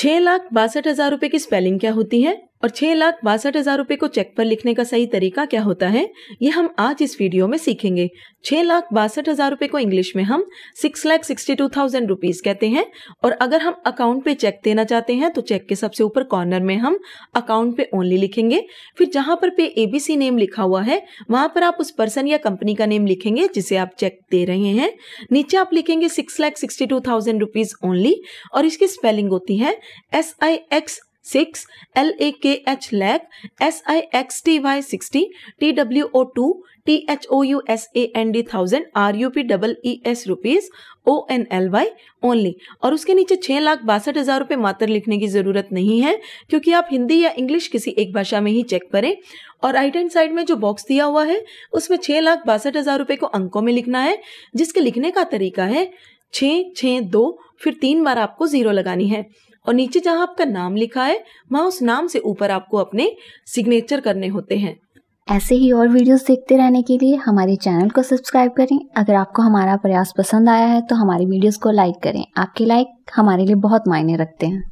छह लाख बासठ हजार रुपए की स्पेलिंग क्या होती है और छह लाख बासठ हजार रूपए को चेक पर लिखने का सही तरीका क्या होता है ये हम आज इस वीडियो में सीखेंगे छह लाख बासठ हजार रूपए को इंग्लिश में हम six lakh sixty two thousand rupees कहते हैं और अगर हम अकाउंट पे चेक देना चाहते हैं तो चेक के सबसे ऊपर कॉर्नर में हम अकाउंट पे ओनली लिखेंगे फिर जहां पर पे एबीसी नेम लिखा हुआ है वहां पर आप उस पर्सन या कंपनी का नेम लिखेंगे जिसे आप चेक दे रहे हैं नीचे आप लिखेंगे six lakh sixty two thousand rupees only और इसकी स्पेलिंग होती है S I X six L A K H lakh S I X T Y sixty T W O two T H O U S A N D thousand R U P double E S rupees O N L Y only और उसके नीचे छह लाख बासठ हज़ार रुपए मात्र लिखने की ज़रूरत नहीं है क्योंकि आप हिंदी या इंग्लिश किसी एक भाषा में ही चेक करें और राइट हैंड साइड में जो बॉक्स दिया हुआ है उसमें छह लाख बासठ हज़ार रुपए को अंकों में लिखना है जिसके लिखने का तरीका है छ छ दो फिर तीन बार आपको ज़ीरो लगानी है और नीचे जहां आपका नाम लिखा है वहां उस नाम से ऊपर आपको अपने सिग्नेचर करने होते हैं ऐसे ही और वीडियोस देखते रहने के लिए हमारे चैनल को सब्सक्राइब करें अगर आपको हमारा प्रयास पसंद आया है तो हमारी वीडियोस को लाइक करें आपके लाइक हमारे लिए बहुत मायने रखते हैं